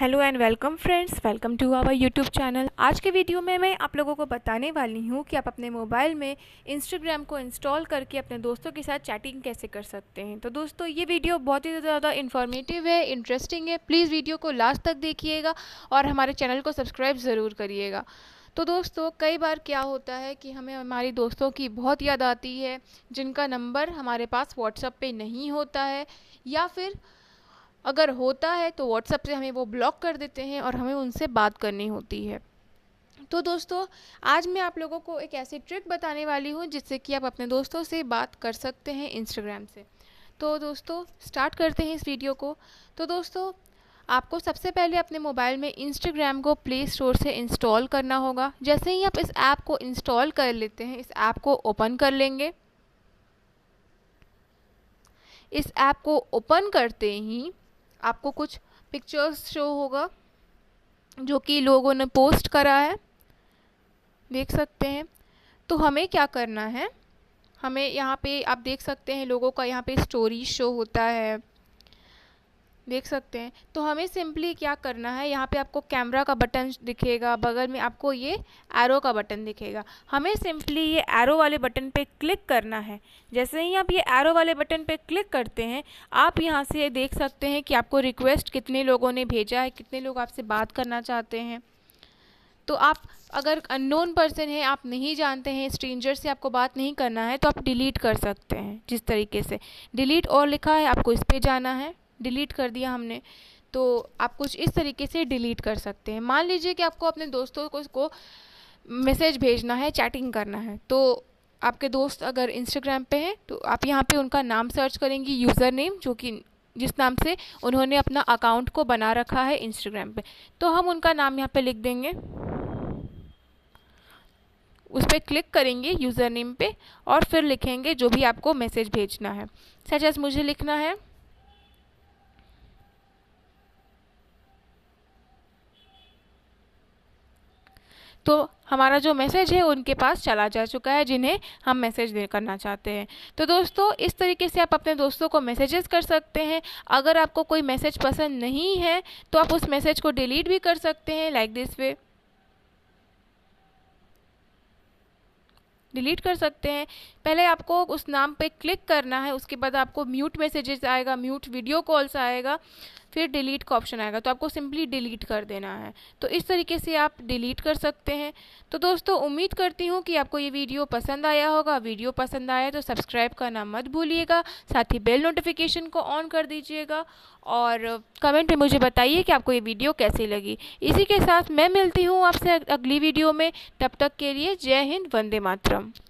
hello and welcome friends welcome to our YouTube channel आज के video में मैं आप लोगों को बताने वाली हूँ कि आप अपने मोबाइल में इंस्टाग्राम को इंस्टॉल करके अपने दोस्तों के साथ चैटिंग कैसे कर सकते हैं तो दोस्तों ये वीडियो बहुत ही ज़्यादा इन्फॉर्मेटिव है इंटरेस्टिंग है प्लीज़ वीडियो को लास्ट तक देखिएगा और हमारे चैनल को सब्सक्राइब ज़रूर करिएगा तो दोस्तों कई बार क्या होता है कि हमें हमारी दोस्तों की बहुत याद आती है जिनका नंबर हमारे पास व्हाट्सअप पे नहीं होता है या फिर अगर होता है तो व्हाट्सअप से हमें वो ब्लॉक कर देते हैं और हमें उनसे बात करनी होती है तो दोस्तों आज मैं आप लोगों को एक ऐसी ट्रिक बताने वाली हूँ जिससे कि आप अपने दोस्तों से बात कर सकते हैं इंस्टाग्राम से तो दोस्तों स्टार्ट करते हैं इस वीडियो को तो दोस्तों आपको सबसे पहले अपने मोबाइल में इंस्टाग्राम को प्ले स्टोर से इंस्टॉल करना होगा जैसे ही आप इस ऐप को इंस्टॉल कर लेते हैं इस ऐप को ओपन कर लेंगे इस ऐप को ओपन करते ही आपको कुछ पिक्चर्स शो होगा जो कि लोगों ने पोस्ट करा है देख सकते हैं तो हमें क्या करना है हमें यहाँ पे आप देख सकते हैं लोगों का यहाँ पे स्टोरी शो होता है देख सकते हैं तो हमें सिंपली क्या करना है यहाँ पे आपको कैमरा का बटन दिखेगा बगल में आपको ये एरो का बटन दिखेगा हमें सिंपली ये एरो वाले बटन पे क्लिक करना है जैसे ही आप ये एरो वाले बटन पे क्लिक करते हैं आप यहाँ से देख सकते हैं कि आपको रिक्वेस्ट कितने लोगों ने भेजा है कितने लोग आपसे बात करना चाहते हैं तो आप अगर अननोन पर्सन है आप नहीं जानते हैं स्ट्रेंजर से आपको बात नहीं करना है तो आप डिलीट कर सकते हैं जिस तरीके से डिलीट और लिखा है आपको इस पर जाना है डिलीट कर दिया हमने तो आप कुछ इस तरीके से डिलीट कर सकते हैं मान लीजिए कि आपको अपने दोस्तों को, उसको मैसेज भेजना है चैटिंग करना है तो आपके दोस्त अगर इंस्टाग्राम पे हैं तो आप यहाँ पे उनका नाम सर्च करेंगी यूज़र नेम जो कि जिस नाम से उन्होंने अपना अकाउंट को बना रखा है इंस्टाग्राम पे तो हम उनका नाम यहाँ पे लिख देंगे उस पर क्लिक करेंगे यूज़र नेम पे और फिर लिखेंगे जो भी आपको मैसेज भेजना है सच मुझे लिखना है तो हमारा जो मैसेज है उनके पास चला जा चुका है जिन्हें हम मैसेज दे करना चाहते हैं तो दोस्तों इस तरीके से आप अपने दोस्तों को मैसेजेस कर सकते हैं अगर आपको कोई मैसेज पसंद नहीं है तो आप उस मैसेज को डिलीट भी कर सकते हैं लाइक दिस वे डिलीट कर सकते हैं पहले आपको उस नाम पे क्लिक करना है उसके बाद आपको म्यूट मैसेजेस आएगा म्यूट वीडियो कॉल्स आएगा फिर डिलीट का ऑप्शन आएगा तो आपको सिंपली डिलीट कर देना है तो इस तरीके से आप डिलीट कर सकते हैं तो दोस्तों उम्मीद करती हूँ कि आपको ये वीडियो पसंद आया होगा वीडियो पसंद आया तो सब्सक्राइब करना मत भूलिएगा साथ ही बेल नोटिफिकेशन को ऑन कर दीजिएगा और कमेंट में मुझे बताइए कि आपको ये वीडियो कैसी लगी इसी के साथ मैं मिलती हूँ आपसे अगली वीडियो में तब तक के लिए जय हिंद वंदे मातरम